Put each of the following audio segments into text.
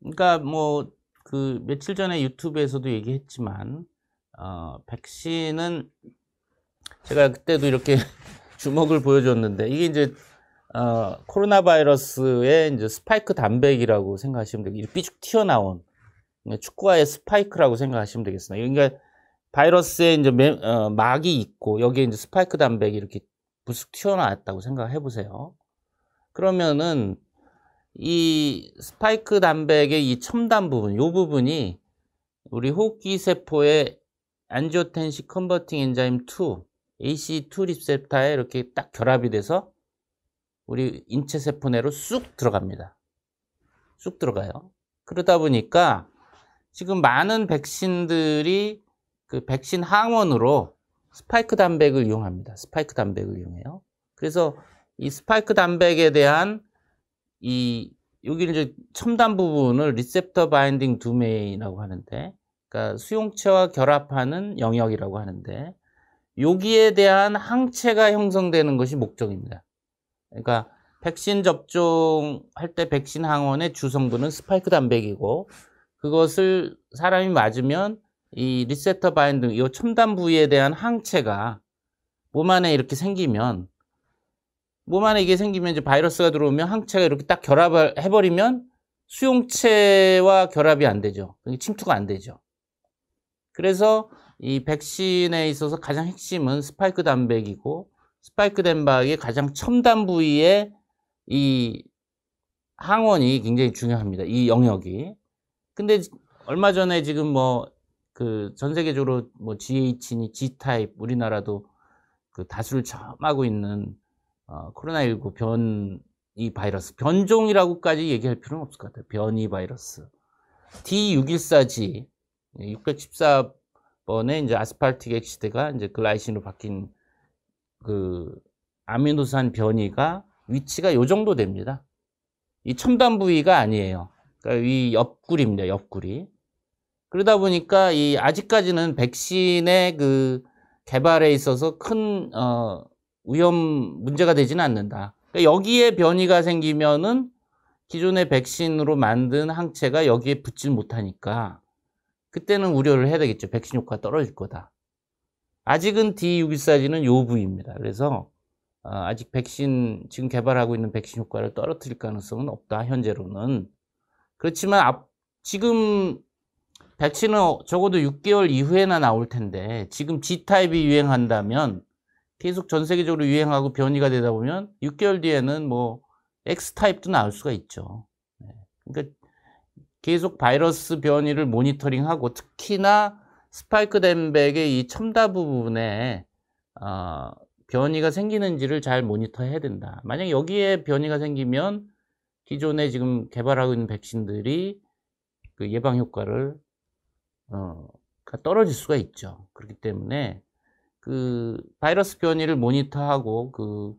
그러니까 뭐 그 며칠 전에 유튜브에서도 얘기했지만 어, 백신은 제가 그때도 이렇게 주먹을 보여줬는데 이게 이제 어, 코로나 바이러스의 이제 스파이크 단백이라고 생각하시면 되고 삐죽 튀어나온 축구화의 스파이크라고 생각하시면 되겠습니다. 그러니까 바이러스에 이제 매, 어, 막이 있고 여기에 이제 스파이크 단백이 이렇게 부쑥 튀어나왔다고 생각해 보세요. 그러면은 이 스파이크 단백의 이 첨단 부분, 이 부분이 우리 호흡기 세포의 안지오텐식 컨버팅 엔자임 2, ACE2 리셉터에 이렇게 딱 결합이 돼서 우리 인체 세포 내로 쑥 들어갑니다. 쑥 들어가요. 그러다 보니까 지금 많은 백신들이 그 백신 항원으로 스파이크 단백을 이용합니다. 스파이크 단백을 이용해요. 그래서 이 스파이크 단백에 대한 이 여기는 이제 첨단 부분을 리셉터 바인딩 두메인이라고 하는데 그러니까 수용체와 결합하는 영역이라고 하는데 여기에 대한 항체가 형성되는 것이 목적입니다. 그러니까 백신 접종할 때 백신 항원의 주성분은 스파이크 단백이고 그것을 사람이 맞으면 이 리셉터 바인딩 이 첨단 부위에 대한 항체가 몸 안에 이렇게 생기면 몸 안에 이게 생기면 이제 바이러스가 들어오면 항체가 이렇게 딱 결합을 해버리면 수용체와 결합이 안 되죠. 그러니까 침투가 안 되죠. 그래서 이 백신에 있어서 가장 핵심은 스파이크 단백이고 스파이크 단백의 가장 첨단 부위에 이 항원이 굉장히 중요합니다. 이 영역이. 근데 얼마 전에 지금 뭐 그 전 세계적으로 뭐 GH니 G타입 우리나라도 그 다수를 점하고 있는 어, 코로나19 변이 바이러스, 변종이라고까지 얘기할 필요는 없을 것 같아요. 변이 바이러스. D614G, 614번에 예, 이제 아스팔틱 엑시드가 이제 글라이신으로 바뀐 그 아미노산 변이가 위치가 요 정도 됩니다. 이 첨단 부위가 아니에요. 그러니까 이 옆구리입니다. 옆구리. 그러다 보니까 이 아직까지는 백신의 그 개발에 있어서 큰 어, 위험 문제가 되지는 않는다. 그러니까 여기에 변이가 생기면은 기존의 백신으로 만든 항체가 여기에 붙지 못하니까 그때는 우려를 해야 되겠죠. 백신 효과가 떨어질 거다. 아직은 D614G는 요부입니다. 그래서 어, 아직 백신 지금 개발하고 있는 백신 효과를 떨어뜨릴 가능성은 없다. 현재로는 그렇지만 앞, 지금 백신은 적어도 6개월 이후에나 나올 텐데 지금 G 타입이 유행한다면 계속 전 세계적으로 유행하고 변이가 되다 보면 6개월 뒤에는 뭐 X타입도 나올 수가 있죠. 네. 그러니까 계속 바이러스 변이를 모니터링하고 특히나 스파이크 덴백의 이 첨다 부분에 어, 변이가 생기는지를 잘 모니터해야 된다. 만약 여기에 변이가 생기면 기존에 지금 개발하고 있는 백신들이 그 예방 효과를 어, 떨어질 수가 있죠. 그렇기 때문에 그 바이러스 변이를 모니터하고 그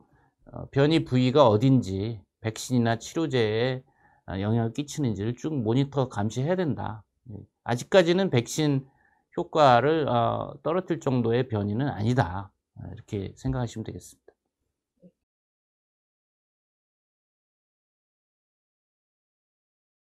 어, 변이 부위가 어딘지 백신이나 치료제에 아, 영향을 끼치는지를 쭉 모니터 감시해야 된다. 예. 아직까지는 백신 효과를 어, 떨어뜨릴 정도의 변이는 아니다. 아, 이렇게 생각하시면 되겠습니다.